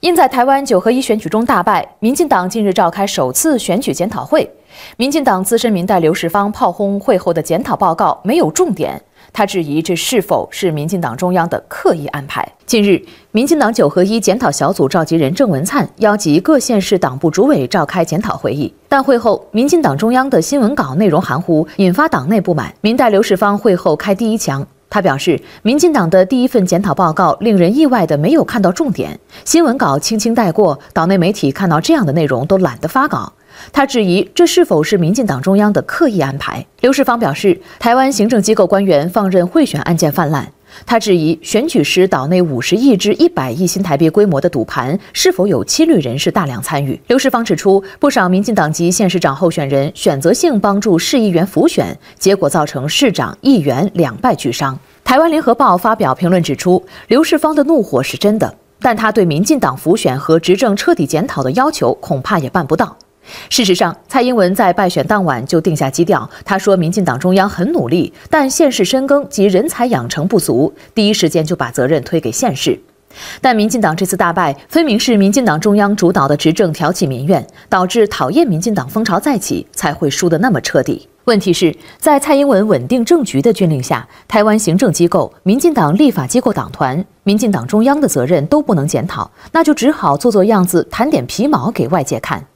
因在台湾九合一选举中大败，民进党近日召开首次选举检讨会。民进党资深民代刘世芳炮轰会后的检讨报告没有重点，他质疑这是否是民进党中央的刻意安排。近日，民进党九合一检讨小组召集人郑文灿邀集各县市党部主委召开检讨会议，但会后民进党中央的新闻稿内容含糊，引发党内不满。民代刘世芳会后开第一枪。他表示，民进党的第一份检讨报告令人意外的没有看到重点，新闻稿轻轻带过，岛内媒体看到这样的内容都懒得发稿。他质疑这是否是民进党中央的刻意安排。刘世芳表示，台湾行政机构官员放任贿选案件泛滥。他质疑选举时岛内五十亿至一百亿新台币规模的赌盘是否有七律人士大量参与。刘世芳指出，不少民进党籍县市长候选人选择性帮助市议员浮选，结果造成市长、议员两败俱伤。台湾联合报发表评论指出，刘世芳的怒火是真的，但他对民进党浮选和执政彻底检讨的要求，恐怕也办不到。事实上，蔡英文在败选当晚就定下基调，他说民进党中央很努力，但县市深耕及人才养成不足，第一时间就把责任推给县市。但民进党这次大败，分明是民进党中央主导的执政挑起民怨，导致讨厌民进党风潮再起，才会输得那么彻底。问题是在蔡英文稳定政局的军令下，台湾行政机构、民进党立法机构党团、民进党中央的责任都不能检讨，那就只好做做样子，弹点皮毛给外界看。